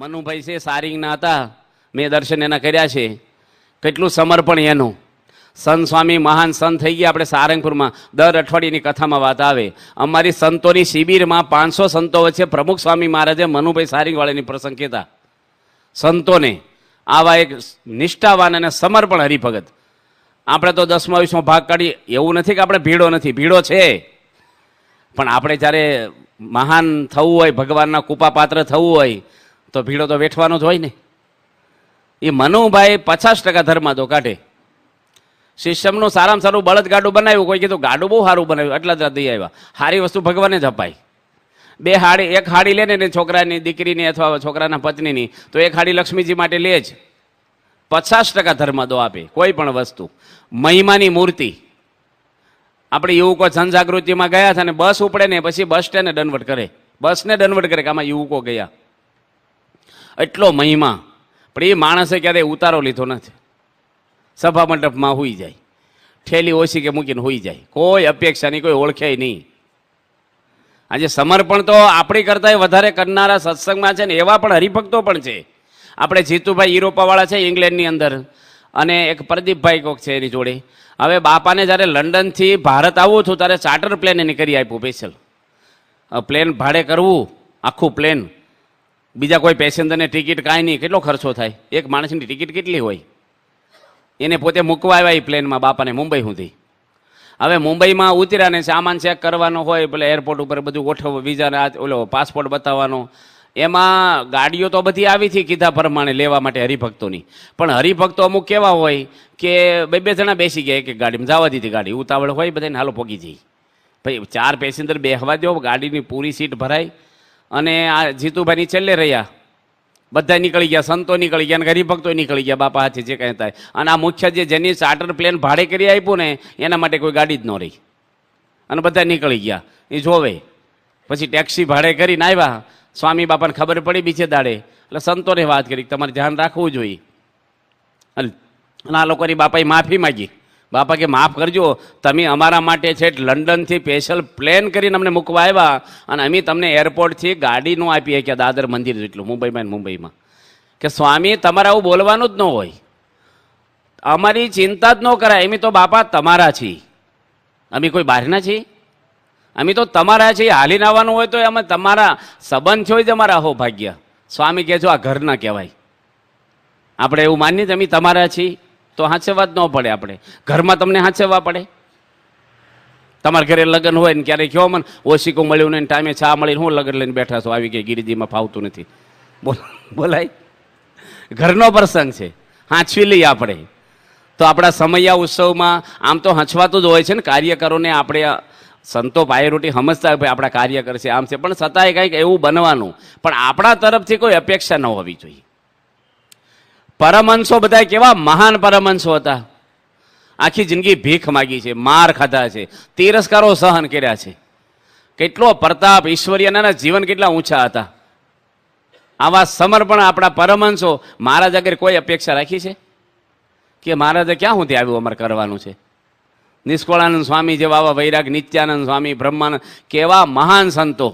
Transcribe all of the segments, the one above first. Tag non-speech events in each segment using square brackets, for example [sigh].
મનુભાઈ છે સારીંગના હતા મેં દર્શન એના કર્યા છે કેટલું સમર્પણ એનું સંત સ્વામી મહાન સંત થઈ ગયા આપણે સારંગપુરમાં દર અઠવાડિયેની કથામાં વાત આવે અમારી સંતોની શિબિરમાં પાંચસો સંતો વચ્ચે પ્રમુખ સ્વામી મહારાજે મનુભાઈ સારીંગવાળાની પ્રસંગ કહેતા સંતોને આવા એક નિષ્ઠાવાન અને સમર્પણ હરિભગત આપણે તો દસમા વીસમો ભાગ કાઢી એવું નથી કે આપણે ભીડો નથી ભીડો છે પણ આપણે જ્યારે મહાન થવું હોય ભગવાનના કૃપાપાત્ર થવું હોય તો ભીડો તો વેઠવાનો જ હોય ને એ મનુભાઈ પચાસ ટકા ધર્મમાં તો કાઢે સિસ્ટમનું સારામાં સારું બળદ ગાડું બનાવ્યું કોઈ કીધું ગાડું બહુ સારું બનાવ્યું એટલા જ દઈ આવ્યા સારી વસ્તુ ભગવાને જ અપાય બે હાડી એક હાડી લે ને છોકરાની દીકરીની અથવા છોકરાના પત્નીની તો એક હાડી લક્ષ્મીજી માટે લે જ પચાસ ટકા ધર્મ દો આપે કોઈ પણ વસ્તુ મહિમાની મૂર્તિ આપણે યુવકો જનજાગૃતિમાં ગયા હતા ને બસ ઉપડે ને પછી બસ સ્ટેન્ડને દંડવટ કરે બસને દંડવટ કરે કે આમાં યુવકો ગયા એટલો મહિમા પણ એ માણસે ક્યારેય ઉતારો લીધો નથી સભા મંડપમાં હોઈ જાય ઠેલી ઓછી કે મૂકીને હોઈ જાય કોઈ અપેક્ષાની કોઈ ઓળખે નહીં આજે સમર્પણ તો આપણી કરતાંય વધારે કરનારા સત્સંગમાં છે ને એવા પણ હરિભક્તો પણ છે આપણે જીતુભાઈ યુરોપાવાળા છે ઇંગ્લેન્ડની અંદર અને એક પ્રદીપભાઈ કોક છે એની જોડે હવે બાપાને જ્યારે લંડનથી ભારત આવવું હતું ત્યારે ચાર્ટર પ્લેન એને કરી આપ્યું સ્પેશિયલ પ્લેન ભાડે કરવું આખું પ્લેન બીજા કોઈ પેસેન્જરને ટિકિટ કાંઈ નહીં કેટલો ખર્ચો થાય એક માણસની ટિકિટ કેટલી હોય એને પોતે મૂકવા આવ્યા એ પ્લેનમાં બાપાને મુંબઈ સુધી હવે મુંબઈમાં ઉતર્યા ને સામાન ચેક કરવાનો હોય ભલે એરપોર્ટ ઉપર બધું ગોઠવવું વિઝાને ઓલો પાસપોર્ટ બતાવવાનો એમાં ગાડીઓ તો બધી આવી હતી કીધા પ્રમાણે લેવા માટે હરિભક્તોની પણ હરિભક્તો અમુક કેવા હોય કે બે બે જણા બેસી ગયા એક ગાડીમાં જવા દીધી ગાડી ઉતાવળ હોય બધાને હાલો પોગી જઈ ભાઈ ચાર પેસેન્જર બેસવા દો ગાડીની પૂરી સીટ ભરાય અને આ જીતુભાઈની છેલ્લે રહ્યા બધા નીકળી ગયા સંતો નીકળી ગયા અને ગરીભક્તો નીકળી ગયા બાપા હાથે જે કહેતા અને આ મુખ્ય જે જેની ચાર્ટર પ્લેન ભાડે કરી આપ્યું ને એના માટે કોઈ ગાડી જ ન રહી અને બધા નીકળી ગયા એ જોવે પછી ટેક્સી ભાડે કરીને આવ્યા સ્વામી બાપાને ખબર પડી બીજે દાડે એટલે સંતોને વાત કરી તમારે ધ્યાન રાખવું જોઈએ અને આ લોકોની બાપાએ માફી માગી બાપા કે માફ કરજો તમે અમારા માટે છે લંડનથી સ્પેશિયલ પ્લેન કરીને અમને મૂકવા આવ્યા અને અમે તમને એરપોર્ટથી ગાડીનું ન આપી શક્યા દાદર મંદિર જેટલું મુંબઈમાં મુંબઈમાં કે સ્વામી તમારે આવું બોલવાનું જ ન હોય અમારી ચિંતા જ ન કરાય એમ તો બાપા તમારા છીએ અમે કોઈ બહારના છીએ અમે તો તમારા છીએ હાલીને આવવાનું હોય તો અમે તમારા સંબંધ હોય જ અમારા હો ભાગ્ય સ્વામી કહેજો છો આ ઘરના કહેવાય આપણે એવું માનીએ તમે તમારા છીએ તો હાંચવવા જ ન પડે આપણે ઘરમાં તમને હાંચવવા પડે તમારા ઘરે લગ્ન હોય ને ક્યારેક કહો મને ઓશિકું મળ્યું ને ટાઈમે ચા મળીને હું લગ્ન લઈને બેઠા છો આવી ગઈ ગિરિજીમાં ફાવતું નથી બોલ બોલાય ઘરનો પ્રસંગ છે હાંચવી લઈએ આપણે તો આપણા સમયા ઉત્સવમાં આમ તો હંચવાતું જ હોય છે ને કાર્યકરોને આપણે સંતો પાયરોટી સમજતા ભાઈ આપણા કાર્ય કરશે આમ છે પણ છતાંય કંઈક એવું બનવાનું પણ આપણા તરફથી કોઈ અપેક્ષા ન હોવી જોઈએ પરમહંસો બધા કેવા મહાન પરમહંસો હતા આખી જિંદગી ભીખ માગી છે માર ખાધા છે તિરસ્કારો સહન કર્યા છે કેટલો પ્રતાપ ઈશ્વર્યના જીવન કેટલા ઊંચા હતા આવા સમર્પણ આપણા પરમહંસો મહારાજ અગર કોઈ અપેક્ષા રાખી છે કે મહારાજે ક્યાં સુધી આવ્યું અમારે કરવાનું છે નિષ્કોળાનંદ સ્વામી જેવા આવા વૈરાગ નિત્યાનંદ સ્વામી બ્રહ્માનંદ કેવા મહાન સંતો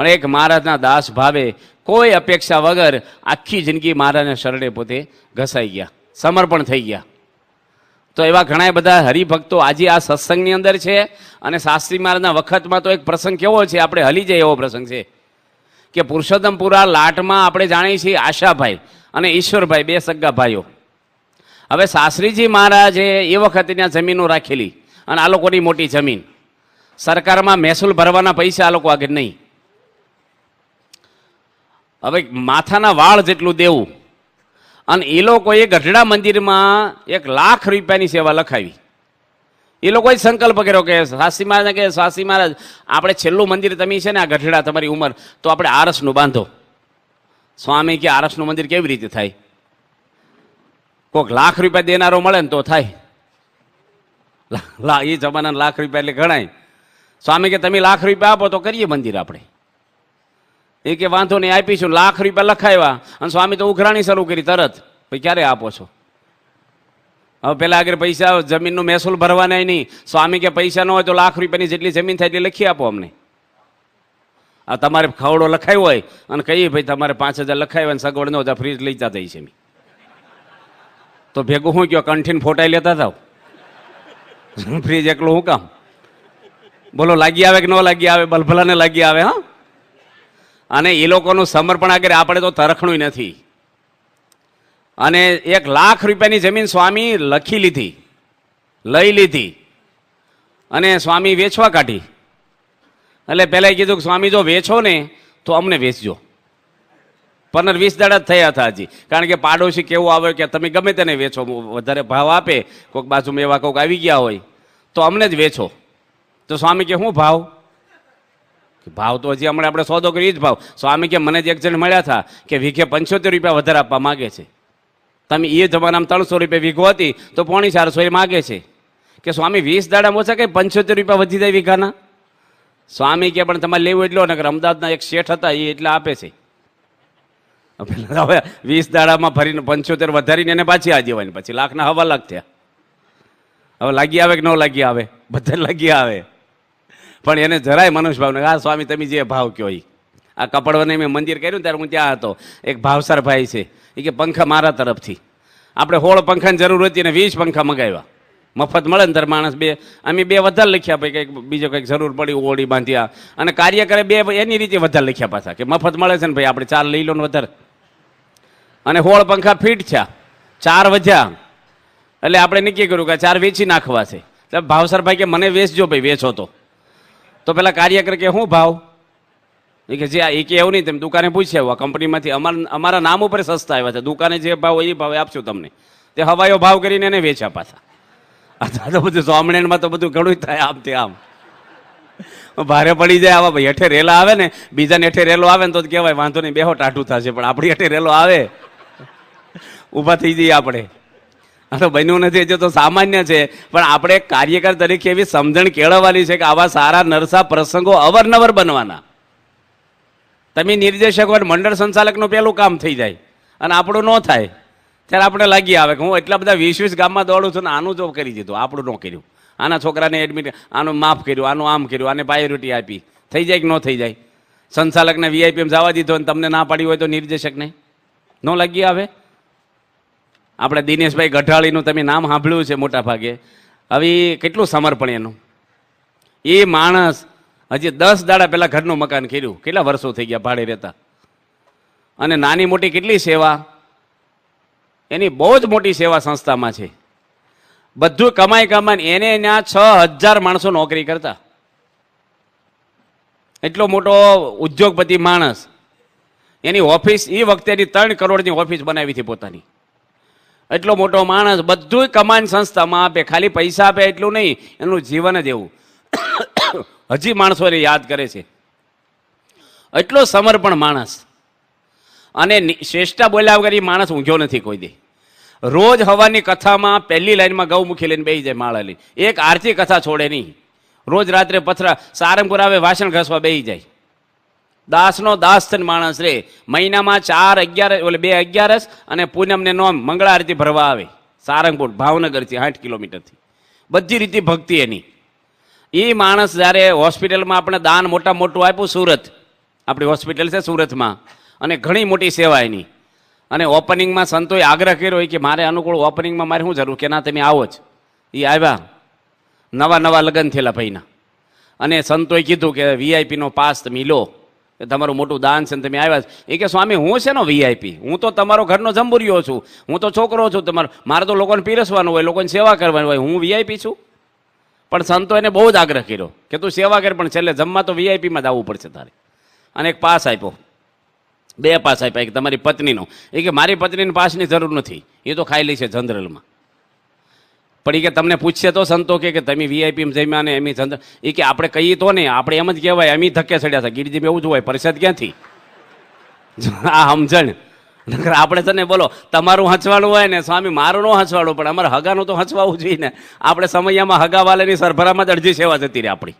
પણ એક મહારાજના દાસ ભાવે કોઈ અપેક્ષા વગર આખી જિંદગી મહારાજને શરણે પોતે ઘસાઈ ગયા સમર્પણ થઈ ગયા તો એવા ઘણા બધા હરિભક્તો આજે આ સત્સંગની અંદર છે અને શાસ્ત્રી મહારાજના વખતમાં તો એક પ્રસંગ કેવો છે આપણે હલી જાય એવો પ્રસંગ છે કે પુરુષોત્તમપુરા લાટમાં આપણે જાણીએ છીએ આશાભાઈ અને ઈશ્વરભાઈ બે સગા ભાઈઓ હવે શાસ્ત્રીજી મહારાજે એ વખતે ત્યાં જમીનો રાખેલી અને આ લોકોની મોટી જમીન સરકારમાં મહેસૂલ ભરવાના પૈસા આ લોકો આગળ નહીં હવે માથાના વાળ જેટલું દેવું અને એ લોકોએ ગઢડા મંદિરમાં એક લાખ રૂપિયાની સેવા લખાવી એ લોકોએ સંકલ્પ કર્યો કે શાસ્ત્રી મહારાજને કે શાસ્ત્રી મહારાજ આપણે છેલ્લું મંદિર તમે છે ને આ ગઢડા તમારી ઉંમર તો આપણે આરસનું બાંધો સ્વામી કે આરસનું મંદિર કેવી રીતે થાય કોઈક લાખ રૂપિયા દેનારો મળે ને તો થાય એ જમાના લાખ રૂપિયા એટલે ગણાય સ્વામી કે તમે લાખ રૂપિયા આપો તો કરીએ મંદિર આપણે એ કે વાંધો નહીં આપીશું લાખ રૂપિયા લખાવ્યા અને સ્વામી તો ઉઘરાણી શરૂ કરી તરત ભાઈ ક્યારે આપો છો હવે પેલા આગળ પૈસા જમીનનું મહેસૂલ ભરવાના નહીં સ્વામી કે પૈસા ન હોય તો લાખ રૂપિયાની જેટલી જમીન થાય એટલી લખી આપો અમને આ તમારે ખવડો લખાયો હોય અને કહીએ ભાઈ તમારે પાંચ હજાર લખાયો અને સગવડ ન હોય ફ્રીજ લઈ જતા છે તો ભેગું હું કયો કંઠીને ફોટાઈ લેતા હતા ફ્રીજ એકલું હું કામ બોલો લાગી આવે કે ન લાગી આવે બલભલાને લાગી આવે હા અને એ લોકોનું સમર્પણ આગળ આપણે તો તરખણું નથી અને એક લાખ રૂપિયાની જમીન સ્વામી લખી લીધી લઈ લીધી અને સ્વામી વેચવા કાઢી એટલે પહેલાં કીધું કે સ્વામી જો વેચો ને તો અમને વેચજો પંદર વીસ દાડા થયા હતા હજી કારણ કે પાડોશી કેવું આવે કે તમે ગમે તેને વેચો વધારે ભાવ આપે કોઈક બાજુમાં એવા કોઈક આવી ગયા હોય તો અમને જ વેચો તો સ્વામી કે શું ભાવ ભાવ તો હજી હમણાં આપણે સોદો કરીએ જ ભાવ સ્વામી કે મને જ એક જણ મળ્યા હતા કે વીઘે પંચોતેર રૂપિયા વધારે આપવા માગે છે તમે એ જમાનામાં ત્રણસો રૂપિયા વીઘો હતી તો પોણી ચારસો એ માગે છે કે સ્વામી વીસ દાડામાં ઓછા કે પંચોતેર રૂપિયા વધી જાય વીઘાના સ્વામી કે પણ તમારે લેવું એટલો નગર અમદાવાદના એક શેઠ હતા એ એટલા આપે છે હવે વીસ દાડામાં ભરીને પંચોતેર વધારીને એને પાછી આ દેવાની પછી લાખના હવા લાગ થયા હવે લાગી આવે કે ન લાગી આવે બધા લાગી આવે પણ એને જરાય મનુષ્યભાવ આ સ્વામી તમે જે ભાવ કહો એ આ કપડવને મેં મંદિર કર્યું ત્યારે હું ત્યાં હતો એક ભાવસર ભાઈ છે એ કે પંખા મારા તરફથી આપણે હોળ પંખાની જરૂર હતી અને વીસ પંખા મંગાવ્યા મફત મળે ને ત્યારે માણસ બે અમે બે વધારે લખ્યા ભાઈ કંઈક બીજો કંઈક જરૂર પડી ઓળી બાંધ્યા અને કાર્ય કરે બે એની રીતે વધારે લખ્યા પાછા કે મફત મળે છે ને ભાઈ આપણે ચાર લઈ લો ને વધારે અને હોળ પંખા ફિટ થયા ચાર વધ્યા એટલે આપણે નક્કી કર્યું કે ચાર વેચી નાખવા છે એટલે ભાઈ કે મને વેચજો ભાઈ વેચો તો તો પેલા કાર્યકર કે શું ભાવ એ કે જે એ કે એવું નહીં તમે દુકાને પૂછ્યા આવા કંપનીમાંથી અમારા અમારા નામ ઉપર સસ્તા આવ્યા છે દુકાને જે ભાવ એ ભાવે આપશું તમને તે હવાયો ભાવ કરીને એને વેચ્યા પાછા આ તો બધું સોમણેનમાં તો બધું ઘણું જ થાય આમ તે આમ ભારે પડી જાય આવા ભાઈ હેઠે રેલા આવે ને બીજાને હેઠે રેલો આવે ને તો કહેવાય વાંધો નહીં બેહો ટાઢું થશે પણ આપણી હેઠે રેલો આવે ઊભા થઈ જઈએ આપણે આ તો બન્યું નથી જે તો સામાન્ય છે પણ આપણે કાર્યકર તરીકે એવી સમજણ કેળવવાની છે કે આવા સારા નરસા પ્રસંગો અવરનવર બનવાના તમે નિર્દેશક હોય મંડળ સંચાલકનું પહેલું કામ થઈ જાય અને આપણું ન થાય ત્યારે આપણે લાગી આવે કે હું એટલા બધા વીસ વીસ ગામમાં દોડું છું ને આનું જો કરી દીધું આપણું ન કર્યું આના છોકરાને એડમિટ આનું માફ કર્યું આનું આમ કર્યું આને પ્રાયોરિટી આપી થઈ જાય કે ન થઈ જાય સંચાલકને વીઆઈપીએમ જવા દીધો અને તમને ના પાડી હોય તો નિર્દેશકને ન લાગી આવે આપણે દિનેશભાઈ ગઢાળીનું તમે નામ સાંભળ્યું છે મોટા ભાગે હવે કેટલું સમર્પણ એનું એ માણસ હજી દસ દાડા પહેલાં ઘરનું મકાન કર્યું કેટલા વર્ષો થઈ ગયા ભાડે રહેતા અને નાની મોટી કેટલી સેવા એની બહુ જ મોટી સેવા સંસ્થામાં છે બધું કમાઈ કમાઈ એને ત્યાં છ હજાર માણસો નોકરી કરતા એટલો મોટો ઉદ્યોગપતિ માણસ એની ઓફિસ એ વખતેની ત્રણ કરોડની ઓફિસ બનાવી હતી પોતાની એટલો મોટો માણસ બધું કમાન સંસ્થામાં આપે ખાલી પૈસા આપે એટલું નહીં એનું જીવન જ એવું હજી માણસોને યાદ કરે છે એટલો સમર્પણ માણસ અને શ્રેષ્ઠા બોલ્યા વગર એ માણસ ઊંઘ્યો નથી કોઈ દે રોજ હવાની કથામાં પહેલી લાઈનમાં ગૌ ગૌમુખી લઈને બેસી જાય માળા એક આરતી કથા છોડે નહીં રોજ રાત્રે પથરા સારંગપુર આવે વાસણ ઘસવા બેસી જાય દાસનો દાસ થઈને માણસ રે મહિનામાં ચાર અગિયાર એટલે બે અગિયારસ અને પૂનમને નોમ મંગળા આરતી ભરવા આવે સારંગપુર ભાવનગરથી આઠ કિલોમીટરથી બધી રીતે ભક્તિ એની એ માણસ જ્યારે હોસ્પિટલમાં આપણે દાન મોટા મોટું આપ્યું સુરત આપણી હોસ્પિટલ છે સુરતમાં અને ઘણી મોટી સેવા એની અને ઓપનિંગમાં સંતોએ આગ્રહ કર્યો કે મારે અનુકૂળ ઓપનિંગમાં મારે શું જરૂર કે ના તમે આવો જ એ આવ્યા નવા નવા લગ્ન થયેલા ભાઈના અને સંતોએ કીધું કે વીઆઈપીનો પાસ તમે લો કે તમારું મોટું દાન છે ને તમે આવ્યા એ કે સ્વામી હું છે ને વીઆઈપી હું તો તમારો ઘરનો જંબુરિયો છું હું તો છોકરો છું તમારો મારે તો લોકોને પીરસવાનું હોય લોકોની સેવા કરવાની હોય હું વીઆઈપી છું પણ સંતો એને બહુ જ આગ્રહ કર્યો કે તું સેવા કર પણ છેલ્લે જમવા તો વીઆઈપીમાં જ આવવું પડશે તારે અને એક પાસ આપ્યો બે પાસ આપ્યા એક તમારી પત્નીનો એ કે મારી પત્નીને પાસની જરૂર નથી એ તો ખાઈ લે છે જનરલમાં પણ એ કે તમને પૂછશે તો સંતો કે તમે વીઆઈપીમાં જમ્યા ને એમી સંતો એ કે આપણે કહીએ તો નહીં આપણે એમ જ કહેવાય એમ ધક્કે ચડ્યા છે ગીરજીમાં એવું જ હોય પરિષદ ક્યાંથી [laughs] આ સમજણ નકર આપણે છે ને બોલો તમારું હંચવાનું હોય ને સ્વામી મારું ન હંચવાનું પણ અમારે હગાનું તો હંચવાવું જોઈએ ને આપણે સમયમાં હગાવાલાની સરભરામાં જ અડધી સેવા જતી રહે આપણી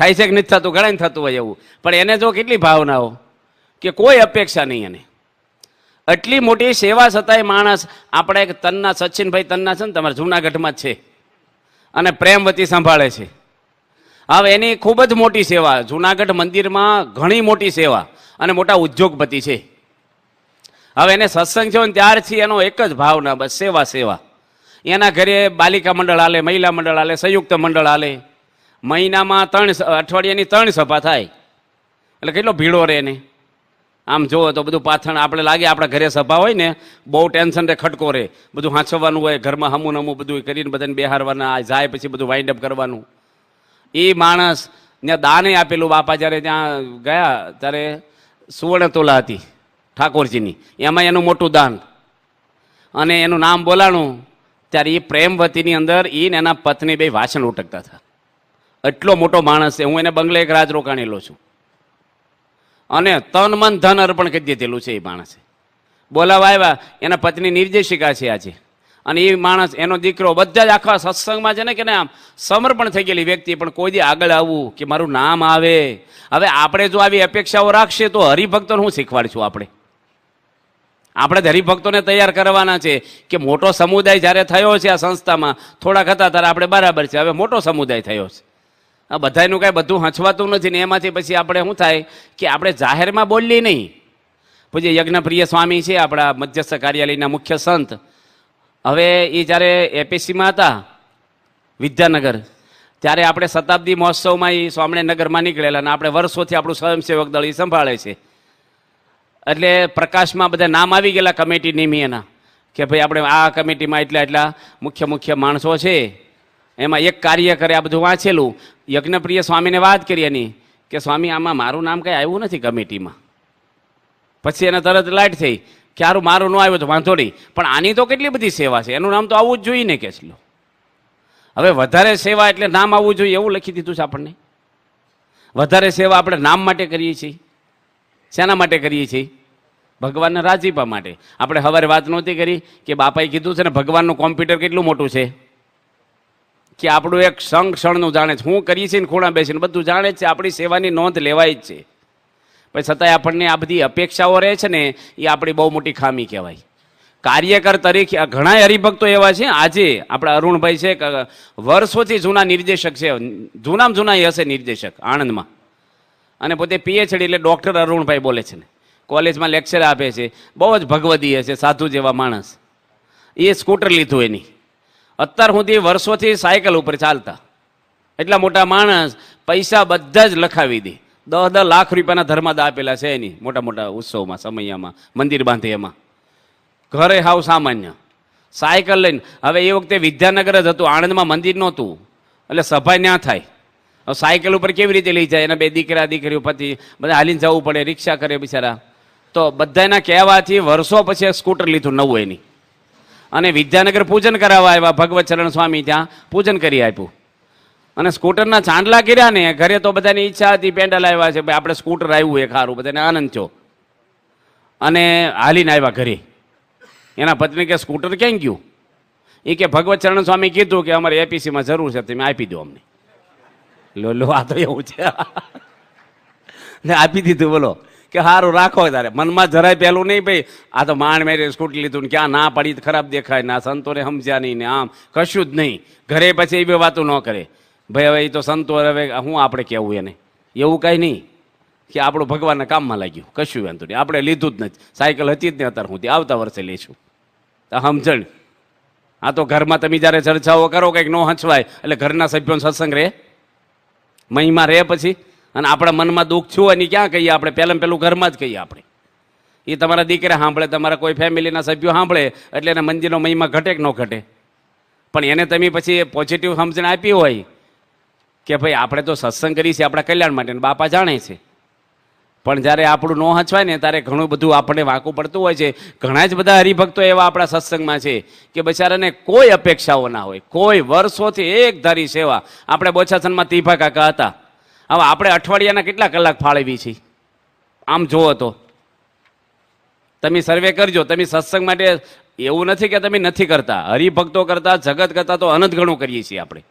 થાય છે કે નથી થતું ઘણા થતું હોય એવું પણ એને જો કેટલી ભાવનાઓ કે કોઈ અપેક્ષા નહીં એને આટલી મોટી સેવા છતાંય માણસ આપણે એક તન્ના સચિનભાઈ તન્ના છે ને તમારા જૂનાગઢમાં જ છે અને પ્રેમવતી સંભાળે છે હવે એની ખૂબ જ મોટી સેવા જૂનાગઢ મંદિરમાં ઘણી મોટી સેવા અને મોટા ઉદ્યોગપતિ છે હવે એને સત્સંગ છે ને ત્યારથી એનો એક જ ભાવ ભાવના બસ સેવા સેવા એના ઘરે બાલિકા મંડળ હાલે મહિલા મંડળ આલે સંયુક્ત મંડળ હાલે મહિનામાં ત્રણ અઠવાડિયાની ત્રણ સભા થાય એટલે કેટલો ભીડો રહે એને આમ જોવો તો બધું પાછળ આપણે લાગે આપણા ઘરે સભા હોય ને બહુ ટેન્શન રે ખટકો રે બધું હાંચવવાનું હોય ઘરમાં હમું નમું બધું કરીને બધાને બેહારવાના જાય પછી બધું વાઇન્ડ અપ કરવાનું એ માણસ ત્યાં દાને આપેલું બાપા જ્યારે ત્યાં ગયા ત્યારે સુવર્ણ તોલા હતી ઠાકોરજીની એમાં એનું મોટું દાન અને એનું નામ બોલાણું ત્યારે એ પ્રેમવતીની અંદર એ ને એના પત્ની બે વાસણ ઉટકતા હતા એટલો મોટો માણસ છે હું એને બંગલે એક રાજ રોકાણેલો છું અને તન મન ધન અર્પણ કરી દીધેલું છે એ માણસે બોલાવા આવ્યા એના પત્ની નિર્દેશિકા છે આજે અને એ માણસ એનો દીકરો બધા જ આખા સત્સંગમાં છે ને કે આમ સમર્પણ થઈ ગયેલી વ્યક્તિ પણ કોઈ દી આગળ આવવું કે મારું નામ આવે હવે આપણે જો આવી અપેક્ષાઓ રાખશે તો હરિભક્તોને હું શીખવાડશું આપણે આપણે જ હરિભક્તોને તૈયાર કરવાના છે કે મોટો સમુદાય જ્યારે થયો છે આ સંસ્થામાં થોડાક હતા ત્યારે આપણે બરાબર છે હવે મોટો સમુદાય થયો છે આ બધાનું કાંઈ બધું હંચવાતું નથી ને એમાંથી પછી આપણે શું થાય કે આપણે જાહેરમાં બોલીએ નહીં પછી યજ્ઞપ્રિય સ્વામી છે આપણા મધ્યસ્થ કાર્યાલયના મુખ્ય સંત હવે એ જ્યારે એપીસીમાં હતા વિદ્યાનગર ત્યારે આપણે શતાબ્દી મહોત્સવમાં એ સ્વામિનગરમાં નીકળેલા અને આપણે વર્ષોથી આપણું સ્વયંસેવક દળ એ સંભાળે છે એટલે પ્રકાશમાં બધા નામ આવી ગયેલા કમિટી નિમી એના કે ભાઈ આપણે આ કમિટીમાં એટલા એટલા મુખ્ય મુખ્ય માણસો છે એમાં એક કાર્ય કરે આ બધું વાંચેલું યજ્ઞપ્રિય સ્વામીને વાત કરી એની કે સ્વામી આમાં મારું નામ કંઈ આવ્યું નથી કમિટીમાં પછી એને તરત લાઇટ થઈ કે આરું મારું ન આવ્યું તો વાંધો નહીં પણ આની તો કેટલી બધી સેવા છે એનું નામ તો આવવું જ જોઈએ ને કે હવે વધારે સેવા એટલે નામ આવવું જોઈએ એવું લખી દીધું છે આપણને વધારે સેવા આપણે નામ માટે કરીએ છીએ શેના માટે કરીએ છીએ ભગવાનના રાજીપા માટે આપણે હવારે વાત નહોતી કરી કે બાપાએ કીધું છે ને ભગવાનનું કોમ્પ્યુટર કેટલું મોટું છે કે આપણું એક સંઘ ક્ષણનું જાણે છે હું કરીએ છીએ ને ખૂણા બેસીને બધું જાણે છે આપણી સેવાની નોંધ લેવાય જ છે પણ છતાંય આપણને આ બધી અપેક્ષાઓ રહે છે ને એ આપણી બહુ મોટી ખામી કહેવાય કાર્યકર તરીકે ઘણા હરિભક્તો એવા છે આજે આપણા અરુણભાઈ છે વર્ષોથી જૂના નિર્દેશક છે જૂનામાં જૂના એ હશે નિર્દેશક આણંદમાં અને પોતે પીએચડી એટલે ડૉક્ટર અરુણભાઈ બોલે છે ને કોલેજમાં લેક્ચર આપે છે બહુ જ ભગવદીય છે સાધુ જેવા માણસ એ સ્કૂટર લીધું એની અત્યાર સુધી વર્ષોથી સાયકલ ઉપર ચાલતા એટલા મોટા માણસ પૈસા બધા જ લખાવી દે દસ દસ લાખ રૂપિયાના ધર્માદા આપેલા છે એની મોટા મોટા ઉત્સવમાં સમયમાં મંદિર બાંધે એમાં ઘરે હાવ સામાન્ય સાયકલ લઈને હવે એ વખતે વિદ્યાનગર જ હતું આણંદમાં મંદિર નહોતું એટલે સભા ના થાય હવે સાયકલ ઉપર કેવી રીતે લઈ જાય એના બે દીકરા દીકરીઓ પતિ બધા હાલીને જવું પડે રિક્ષા કરે બિચારા તો બધાના કહેવાથી વર્ષો પછી સ્કૂટર લીધું નવું એની અને વિદ્યાનગર પૂજન કરાવવા આવ્યા ભગવચરણ સ્વામી ત્યાં પૂજન કરી આપ્યું અને સ્કૂટરના ચાંદલા કર્યા ને ઘરે તો બધાની ઈચ્છા હતી પેન્ડલ આવ્યા છે ભાઈ આપણે સ્કૂટર આવ્યું એ ખારું બધાને આનંદ થયો અને હાલીને આવ્યા ઘરે એના પત્ની કે સ્કૂટર ક્યાં ગયું એ કે ભગવત ચરણ સ્વામી કીધું કે અમારે એપીસીમાં જરૂર છે તમે આપી દો અમને લો લો આ તો એવું છે [laughs] આપી દીધું બોલો કે સારું રાખો તારે મનમાં જરાય પહેલું નહીં ભાઈ આ તો માંડ મેરે સ્કૂટી લીધું ને ક્યાં ના પડી ખરાબ દેખાય ના સંતોને સમજ્યા નહીં ને આમ કશું જ નહીં ઘરે પછી એવી વાતો ન કરે ભાઈ હવે એ તો સંતો હવે શું આપણે કહેવું એને એવું કાંઈ નહીં કે આપણું ભગવાનના કામમાં લાગ્યું કશું વાંધો નહીં આપણે લીધું જ નથી સાયકલ હતી જ નહીં અત્યારે હું આવતા વર્ષે લઈશું સમજણ આ તો ઘરમાં તમે જ્યારે ચર્ચાઓ કરો કંઈક ન હંચવાય એટલે ઘરના સભ્યોનો સત્સંગ રહે મહિમા રહે પછી અને આપણા મનમાં દુઃખ છું અને ક્યાં કહીએ આપણે પહેલાં પહેલું ઘરમાં જ કહીએ આપણે એ તમારા દીકરા સાંભળે તમારા કોઈ ફેમિલીના સભ્યો સાંભળે એટલે એના મંદિરનો મહિમા ઘટે કે ન ઘટે પણ એને તમે પછી એ પોઝિટિવ સમજણ આપી હોય કે ભાઈ આપણે તો સત્સંગ કરીએ છીએ આપણા કલ્યાણ માટે બાપા જાણે છે પણ જ્યારે આપણું ન હચવાય ને ત્યારે ઘણું બધું આપણને વાંકું પડતું હોય છે ઘણા જ બધા હરિભક્તો એવા આપણા સત્સંગમાં છે કે બિચારાને કોઈ અપેક્ષાઓ ના હોય કોઈ વર્ષોથી એક ધારી સેવા આપણે બોછાસનમાં તીભા કાકા હતા હવે આપણે અઠવાડિયાના કેટલા કલાક ફાળવી છીએ આમ જુઓ તો તમે સર્વે કરજો તમે સત્સંગ માટે એવું નથી કે તમે નથી કરતા હરિભક્તો કરતા જગત કરતા તો અનંત ઘણું કરીએ છીએ આપણે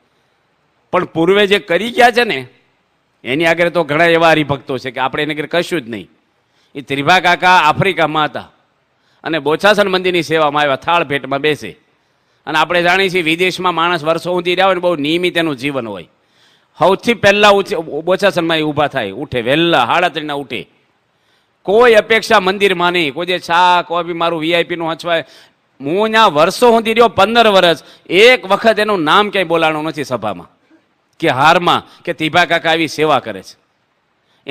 પણ પૂર્વે જે કરી ગયા છે ને એની આગળ તો ઘણા એવા હરિભક્તો છે કે આપણે એને આગળ કશું જ નહીં એ ત્રિભા કાકા આફ્રિકામાં હતા અને બોછાસન મંદિરની સેવામાં આવ્યા થાળ ભેટમાં બેસે અને આપણે જાણીએ છીએ વિદેશમાં માણસ વર્ષો સુધી રહ્યા હોય ને બહુ નિયમિત એનું જીવન હોય સૌથી પહેલાં ઓછા એ ઊભા થાય ઉઠે વહેલા હાડા ઉઠે કોઈ અપેક્ષા મંદિરમાં નહીં કોઈ જે છા કોઈ બી મારું વીઆઈપીનું હચવાય હું ત્યાં વર્ષો સુધી રહ્યો પંદર વર્ષ એક વખત એનું નામ ક્યાંય બોલાણું નથી સભામાં કે હારમાં કે તીભા કાકા આવી સેવા કરે છે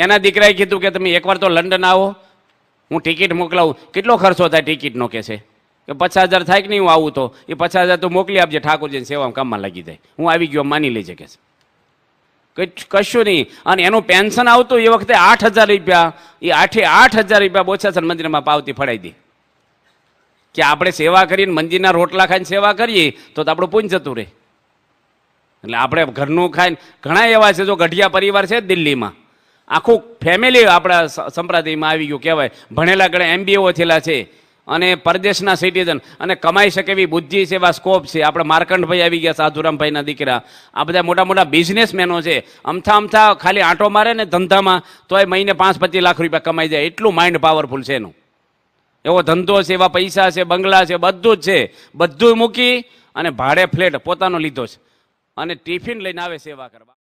એના દીકરાએ કીધું કે તમે એકવાર તો લંડન આવો હું ટિકિટ મોકલાવું કેટલો ખર્ચો થાય ટિકિટનો કે છે કે પચાસ હજાર થાય કે નહીં હું આવું તો એ પચાસ હજાર તો મોકલી આપજે ઠાકોરજીની સેવા કામમાં લાગી જાય હું આવી ગયો માની લેજે કે છે કશું નહીં અને એનું પેન્શન આવતું એ વખતે આઠ હજાર રૂપિયા એ આઠે આઠ હજાર રૂપિયા બોછાસન મંદિરમાં પાવતી ફળાઈ દી કે આપણે સેવા કરીને મંદિરના રોટલા ખાઈને સેવા કરીએ તો આપણું પૂન જતું રહે એટલે આપણે ઘરનું ખાઈને ઘણા એવા છે જો ગઢિયા પરિવાર છે દિલ્હીમાં આખું ફેમિલી આપણા સંપ્રદાયમાં આવી ગયું કહેવાય ભણેલા ગણે એમબીઓ થયેલા છે અને પરદેશના સિટીઝન અને કમાઈ શકે એવી બુદ્ધિ છે એવા સ્કોપ છે આપણે માર્કંડભાઈ આવી ગયા સાધુરામભાઈના દીકરા આ બધા મોટા મોટા બિઝનેસમેનો છે અમથા અમથા ખાલી આંટો મારે ને ધંધામાં તો એ મહિને પાંચ પચીસ લાખ રૂપિયા કમાઈ જાય એટલું માઇન્ડ પાવરફુલ છે એનું એવો ધંધો છે એવા પૈસા છે બંગલા છે બધું જ છે બધું મૂકી અને ભાડે ફ્લેટ પોતાનો લીધો છે અને ટિફિન લઈને આવે સેવા કરવા